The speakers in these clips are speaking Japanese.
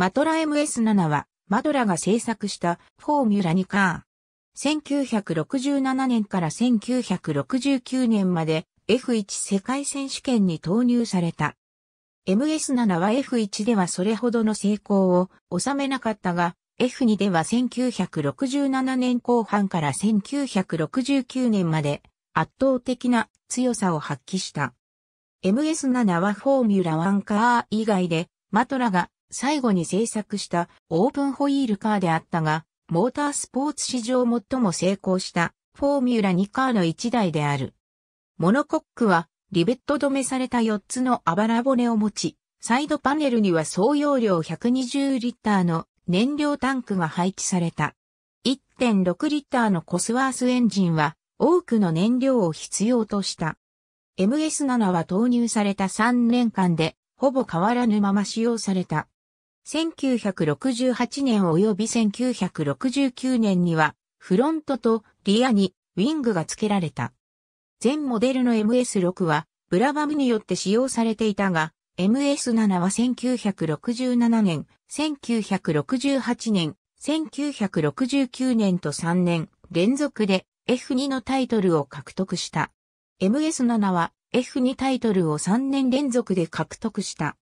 マトラ MS7 は、マドラが製作したフォーミュラ2カー。1967年から1969年まで F1 世界選手権に投入された。MS7 は F1 ではそれほどの成功を収めなかったが、F2 では1967年後半から1969年まで圧倒的な強さを発揮した。MS7 はフォーミュラ1カー以外でマトラが最後に制作したオープンホイールカーであったが、モータースポーツ史上最も成功したフォーミュラ2カーの1台である。モノコックはリベット止めされた4つのあばら骨を持ち、サイドパネルには総容量120リッターの燃料タンクが配置された。1.6リッターのコスワースエンジンは多くの燃料を必要とした。MS7 は投入された3年間でほぼ変わらぬまま使用された。1968年及び1969年には、フロントとリアにウィングが付けられた。全モデルの MS6 は、ブラバムによって使用されていたが、MS7 は1967年、1968年、1969年と3年連続で F2 のタイトルを獲得した。MS7 は F2 タイトルを3年連続で獲得した。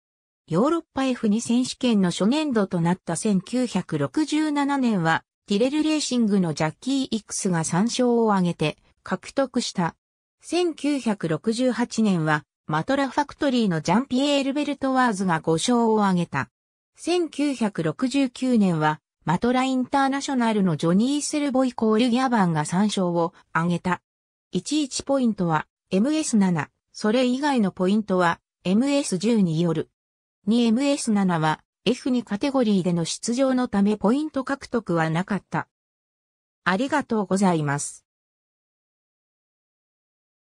ヨーロッパ F2 選手権の初年度となった1967年は、ティレルレーシングのジャッキー・イクスが3勝を挙げて獲得した。1968年は、マトラファクトリーのジャンピエール・ベルトワーズが5勝を挙げた。1969年は、マトラインターナショナルのジョニー・セルボイ・コール・ギャバンが3勝を挙げた。11ポイントは MS7、それ以外のポイントは MS10 による。2MS7 は F2 カテゴリーでの出場のためポイント獲得はなかった。ありがとうございます。